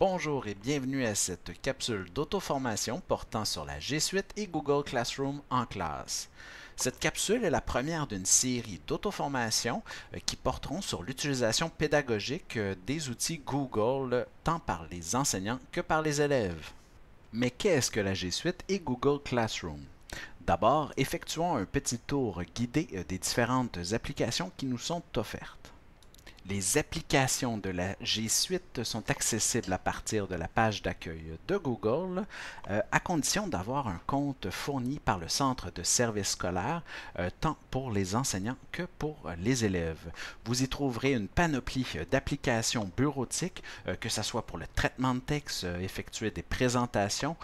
Bonjour et bienvenue à cette capsule d'auto-formation portant sur la G Suite et Google Classroom en classe. Cette capsule est la première d'une série d'auto-formations euh, qui porteront sur l'utilisation pédagogique euh, des outils Google tant par les enseignants que par les élèves. Mais qu'est-ce que la G Suite et Google Classroom? D'abord, effectuons un petit tour guidé euh, des différentes applications qui nous sont offertes. Les applications de la G Suite sont accessibles à partir de la page d'accueil de Google, euh, à condition d'avoir un compte fourni par le centre de services scolaires, euh, tant pour les enseignants que pour euh, les élèves. Vous y trouverez une panoplie d'applications bureautiques, que ce soit pour le traitement de texte, effectuer des présentations,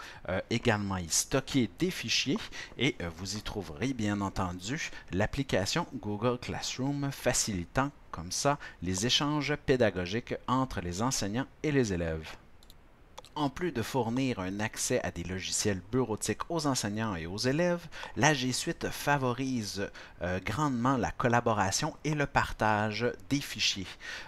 également y stocker des fichiers, et vous y trouverez bien entendu l'application Google Classroom facilitant comme ça les échanges pédagogiques entre les enseignants et les élèves en plus de fournir un accès à des logiciels bureautiques aux enseignants et aux élèves, la G Suite favorise euh, grandement la collaboration et le partage des fichiers.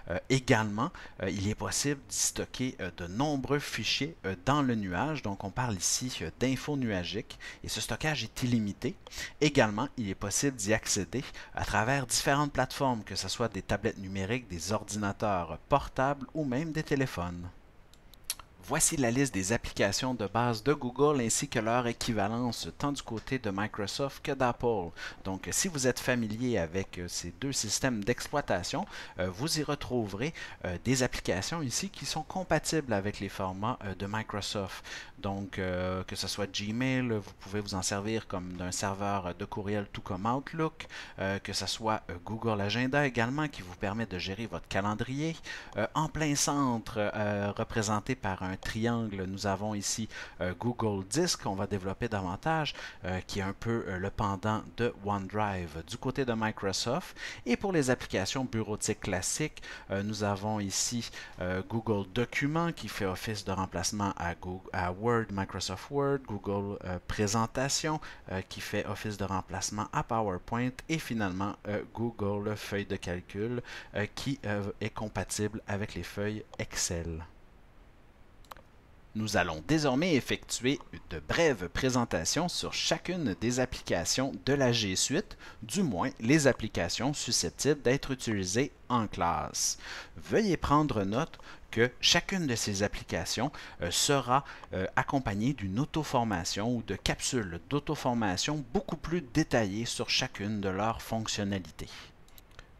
Euh, également, euh, il est possible d'y stocker de nombreux fichiers dans le nuage, donc on parle ici d'infos nuagiques, et ce stockage est illimité. Également, il est possible d'y accéder à travers différentes plateformes, que ce soit des tablettes numériques, des ordinateurs portables ou même des téléphones. Voici la liste des applications de base de Google ainsi que leur équivalence tant du côté de Microsoft que d'Apple. Donc si vous êtes familier avec euh, ces deux systèmes d'exploitation, euh, vous y retrouverez euh, des applications ici qui sont compatibles avec les formats de Microsoft. Donc que ce soit Gmail, vous pouvez vous en servir comme d'un serveur de courriel tout comme Outlook, que ce soit Google Agenda également qui vous permet de gérer votre calendrier en plein centre représenté par un triangle, nous avons ici euh, Google Disk, qu'on va développer davantage, euh, qui est un peu euh, le pendant de OneDrive du côté de Microsoft. Et pour les applications bureautiques classiques, nous avons ici Google Documents qui fait office de remplacement à, à Word, Microsoft Word, Google Présentation qui fait office de remplacement à PowerPoint et finalement Google Feuille de calcul qui est compatible avec les feuilles Excel. Nous allons désormais effectuer de brèves présentations sur chacune des applications de la G Suite, du moins les applications susceptibles d'être utilisées en classe. Veuillez prendre note que chacune de ces applications euh, sera euh, accompagnée d'une auto-formation ou de capsules d'auto-formation beaucoup plus détaillées sur chacune de leurs fonctionnalités.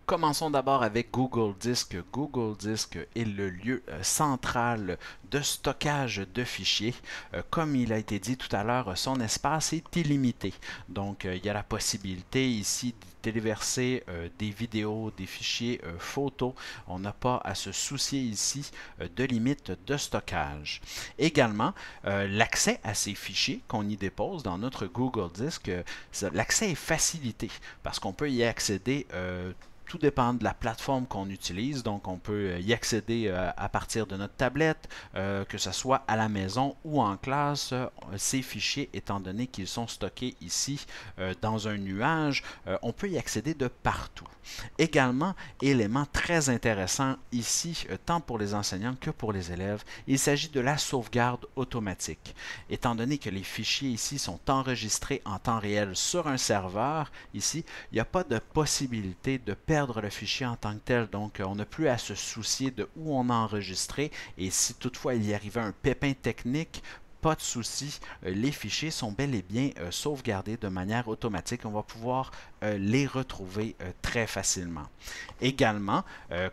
Commençons d'abord avec Google Disk. Google Disk est le lieu euh, central de stockage de fichiers. Euh, comme il a été dit tout à l'heure, son espace est illimité. Donc, euh, il y a la possibilité ici de téléverser des vidéos, des fichiers photos. On n'a pas à se soucier ici de limites de stockage. Également, l'accès à ces fichiers qu'on y dépose dans notre Google Disk, l'accès est facilité parce qu'on peut y accéder tout dépend de la plateforme qu'on utilise. Donc, on peut euh, y accéder euh, à partir de notre tablette, euh, que ce soit à la maison ou en classe. Ces fichiers, étant donné qu'ils sont stockés ici dans un nuage, on peut y accéder de partout. Également, élément très intéressant ici, tant pour les enseignants que pour les élèves, il s'agit de la sauvegarde automatique. Étant donné que les fichiers ici sont enregistrés en temps réel sur un serveur, ici, il n'y a pas de possibilité de perdre le fichier en tant que tel. Donc, euh, on n'a plus à se soucier de où on a enregistré. Et si toutefois il y arrivait un pépin technique, pas de souci, euh, les fichiers sont bel et bien euh, sauvegardés de manière automatique. On va pouvoir euh, les retrouver très facilement. Également,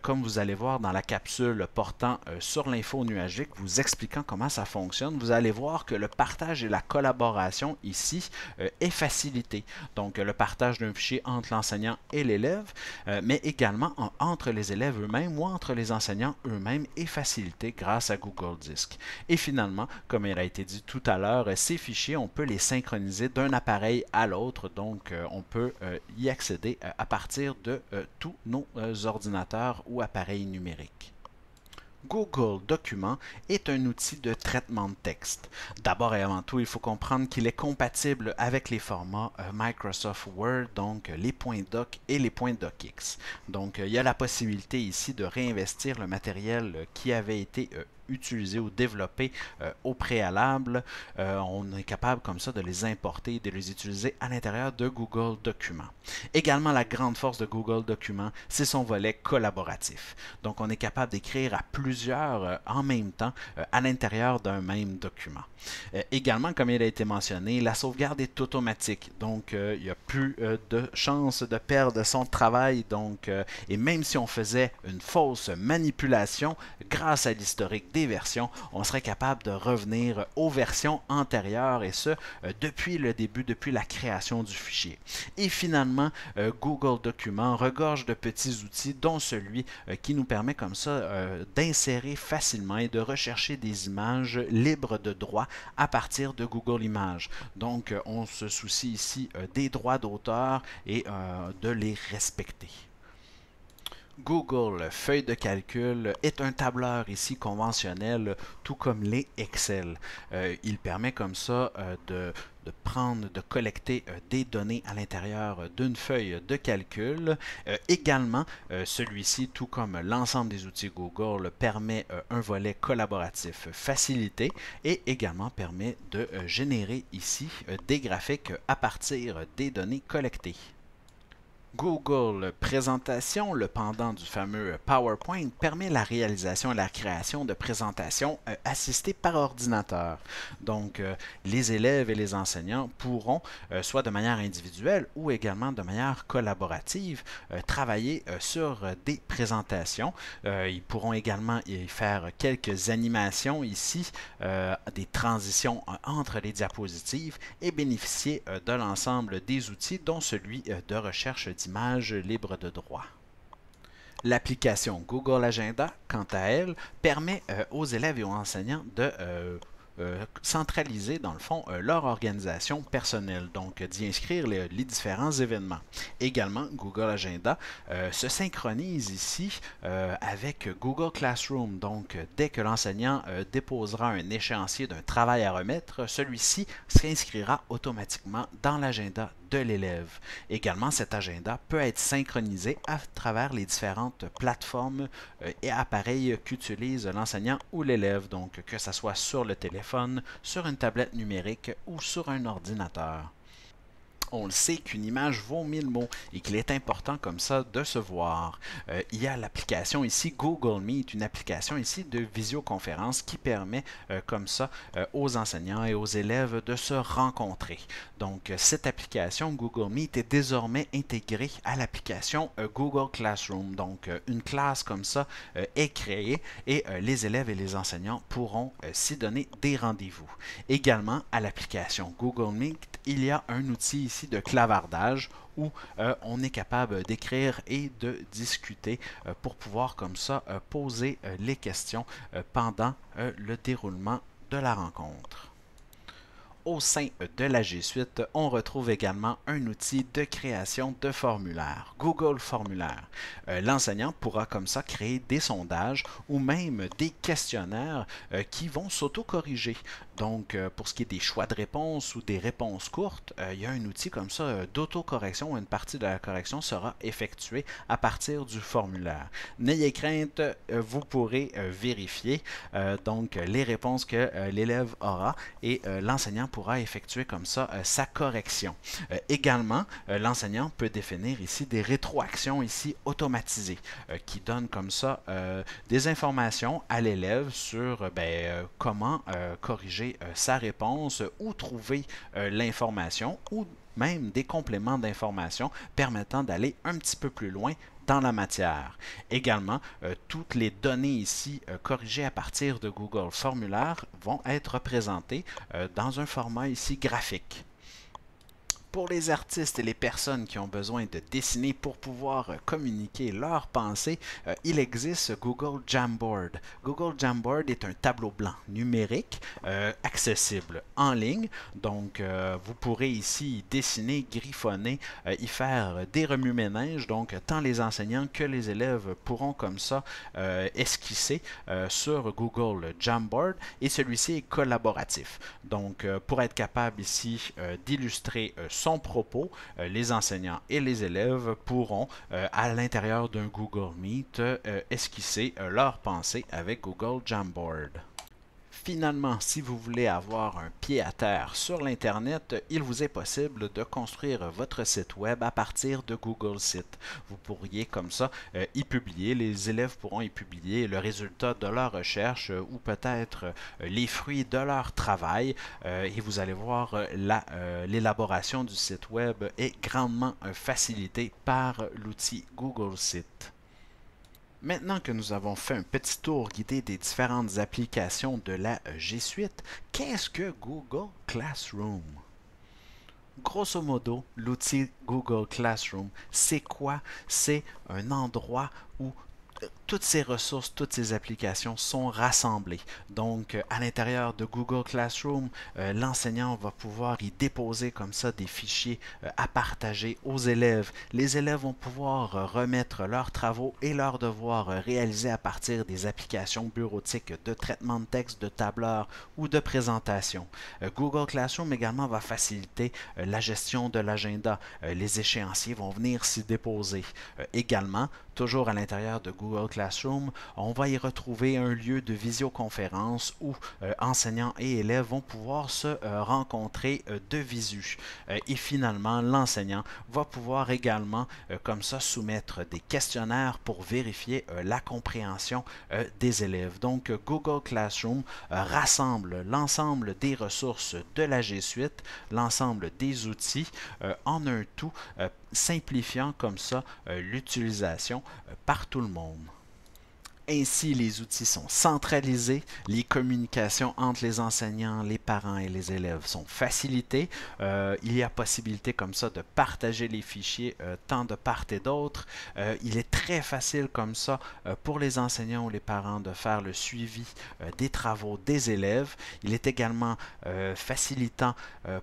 comme vous allez voir dans la capsule portant sur l'info nuagique, vous expliquant comment ça fonctionne, vous allez voir que le partage et la collaboration ici est facilité. Donc, le partage d'un fichier entre l'enseignant et l'élève, mais également entre les élèves eux-mêmes ou entre les enseignants eux-mêmes est facilité grâce à Google Disk. Et finalement, comme il a été dit tout à l'heure, euh, ces fichiers, on peut les synchroniser d'un appareil à l'autre, donc euh, on peut euh, y accéder à partir de tous nos ordinateurs ou appareils numériques. Google Documents est un outil de traitement de texte. D'abord et avant tout, il faut comprendre qu'il est compatible avec les formats Microsoft Word, donc les points doc et les points docx. Donc il y a la possibilité ici de réinvestir le matériel qui avait été utilisés ou développés euh, au préalable. Euh, on est capable comme ça de les importer, et de les utiliser à l'intérieur de Google Documents. Également, la grande force de Google Documents, c'est son volet collaboratif. Donc, on est capable d'écrire à plusieurs euh, en même temps à l'intérieur d'un même document. également, comme il a été mentionné, la sauvegarde est automatique. Donc, il n'y a plus de chance de perdre son travail. Donc, et même si on faisait une fausse manipulation, grâce à l'historique versions, on serait capable de revenir aux versions antérieures et ce, euh, depuis le début, depuis la création du fichier. Et finalement, euh, Google Documents regorge de petits outils, dont celui euh, qui nous permet comme ça d'insérer facilement et de rechercher des images libres de droits à partir de Google Images. Donc, on se soucie ici des droits d'auteur et de les respecter. Google Feuille de calcul est un tableur ici conventionnel, tout comme les Excel. Euh, il permet comme ça euh, de, prendre, de collecter euh, des données à l'intérieur d'une feuille de calcul. également, celui-ci, tout comme l'ensemble des outils Google, permet un volet collaboratif facilité et également permet de générer ici des graphiques à partir des données collectées. Google Présentation, le pendant du fameux PowerPoint, permet la réalisation et la création de présentations euh, assistées par ordinateur. Donc, euh, les élèves et les enseignants pourront, euh, soit de manière individuelle ou également de manière collaborative, travailler sur des présentations. Ils pourront également y faire quelques animations ici, des transitions entre les diapositives et bénéficier de l'ensemble des outils, dont celui de recherche images libres de droit. L'application Google Agenda, quant à elle, permet euh, aux élèves et aux enseignants de euh, euh, centraliser, dans le fond, euh, leur organisation personnelle, donc d'y inscrire les, différents événements. Également, Google Agenda euh, se synchronise ici avec Google Classroom, donc dès que l'enseignant déposera un échéancier d'un travail à remettre, celui-ci s'inscrira automatiquement dans l'agenda de l'élève. Également, cet agenda peut être synchronisé à travers les différentes plateformes et appareils qu'utilise l'enseignant ou l'élève, donc que ce soit sur le téléphone, sur une tablette numérique ou sur un ordinateur on le sait qu'une image vaut mille mots et qu'il est important comme ça de se voir. Euh, il y a l'application ici Google Meet, une application ici de visioconférence qui permet euh, comme ça euh, aux enseignants et aux élèves de se rencontrer. Donc cette application Google Meet est désormais intégrée à l'application Google Classroom. Donc une classe comme ça est créée et les élèves et les enseignants pourront s'y donner des rendez-vous. Également à l'application Google Meet il y a un outil ici de clavardage où euh, on est capable d'écrire et de discuter euh, pour pouvoir comme ça euh, poser les questions pendant le déroulement de la rencontre. Au sein de la G Suite, on retrouve également un outil de création de formulaire, Google Formulaire. Euh, l'enseignant pourra comme ça créer des sondages ou même des questionnaires euh, qui vont s'auto-corriger. Donc, euh, pour ce qui est des choix de réponse ou des réponses courtes, il y a un outil comme ça d'autocorrection où une partie de la correction sera effectuée à partir du formulaire. N'ayez crainte, vous pourrez vérifier donc les réponses que l'élève aura et l'enseignant pourra effectuer comme ça euh, sa correction. Euh, également, euh, l'enseignant peut définir ici des rétroactions ici automatisées qui donnent comme ça des informations à l'élève sur ben, comment corriger sa réponse ou trouver l'information ou même des compléments d'information permettant d'aller un petit peu plus loin dans la matière. Également, euh, toutes les données ici euh, corrigées à partir de Google Formulaire vont être représentées euh, dans un format ici graphique pour les artistes et les personnes qui ont besoin de dessiner pour pouvoir euh, communiquer leurs pensées, euh, il existe Google Jamboard. Google Jamboard est un tableau blanc numérique euh, accessible en ligne. Donc, vous pourrez ici dessiner, griffonner, y faire des remue-ménages. Donc, tant les enseignants que les élèves pourront comme ça esquisser sur Google Jamboard et celui-ci est collaboratif. Donc, pour être capable ici d'illustrer ce son propos, euh, les enseignants et les élèves pourront, euh, à l'intérieur d'un Google Meet, euh, esquisser leurs pensées avec Google Jamboard. Finalement, si vous voulez avoir un pied à terre sur l'Internet, il vous est possible de construire votre site web à partir de Google Sites. Vous pourriez comme ça euh, y publier, les élèves pourront y publier le résultat de leur recherche euh, ou peut-être euh, les fruits de leur travail et vous allez voir l'élaboration du site web est grandement facilitée par l'outil Google Sites. Maintenant que nous avons fait un petit tour guidé des différentes applications de la euh, G Suite, qu'est-ce que Google Classroom? Grosso modo, l'outil Google Classroom, c'est quoi? C'est un endroit où euh, toutes ces ressources, toutes ces applications sont rassemblées. Donc, euh, à l'intérieur de Google Classroom, euh, l'enseignant va pouvoir y déposer comme ça des fichiers euh, à partager aux élèves. Les élèves vont pouvoir remettre leurs travaux et leurs devoirs réalisés à partir des applications bureautiques de traitement de texte, de tableur ou de présentation. Google Classroom également va faciliter la gestion de l'agenda. les échéanciers vont venir s'y déposer. également, toujours à l'intérieur de Google on va y retrouver un lieu de visioconférence où euh, enseignants et élèves vont pouvoir se euh, rencontrer euh, de visu. et finalement, l'enseignant va pouvoir également, comme ça, soumettre des questionnaires pour vérifier la compréhension des élèves. Donc, Google Classroom rassemble l'ensemble des ressources de la G Suite, l'ensemble des outils en un tout simplifiant comme ça l'utilisation par tout le monde. Ainsi, les outils sont centralisés, les communications entre les enseignants, les parents et les élèves sont facilitées. Euh, il y a possibilité comme ça de partager les fichiers euh, tant de part et d'autre. Euh, il est très facile comme ça pour les enseignants ou les parents de faire le suivi des travaux des élèves. Il est également facilitant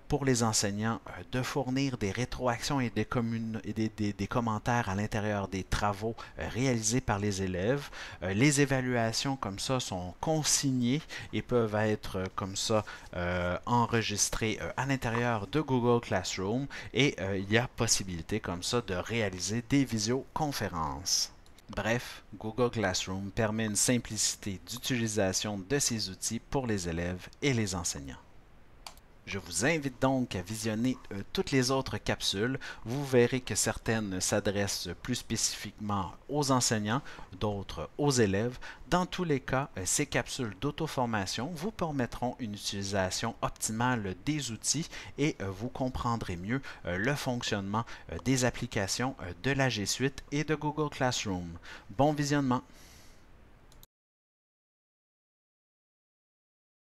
pour les enseignants de fournir des rétroactions et et des commentaires à l'intérieur des travaux réalisés par les élèves euh, les évaluations comme ça sont consignées et peuvent être euh, comme ça euh, enregistrées à l'intérieur de Google Classroom et il y a possibilité comme ça de réaliser des visioconférences. Bref, Google Classroom permet une simplicité d'utilisation de ces outils pour les élèves et les enseignants. Je vous invite donc à visionner euh, toutes les autres capsules. Vous verrez que certaines s'adressent plus spécifiquement aux enseignants, d'autres aux élèves. Dans tous les cas, euh, ces capsules d'auto-formation vous permettront une utilisation optimale des outils et euh, vous comprendrez mieux le fonctionnement des applications de la G Suite et de Google Classroom. Bon visionnement!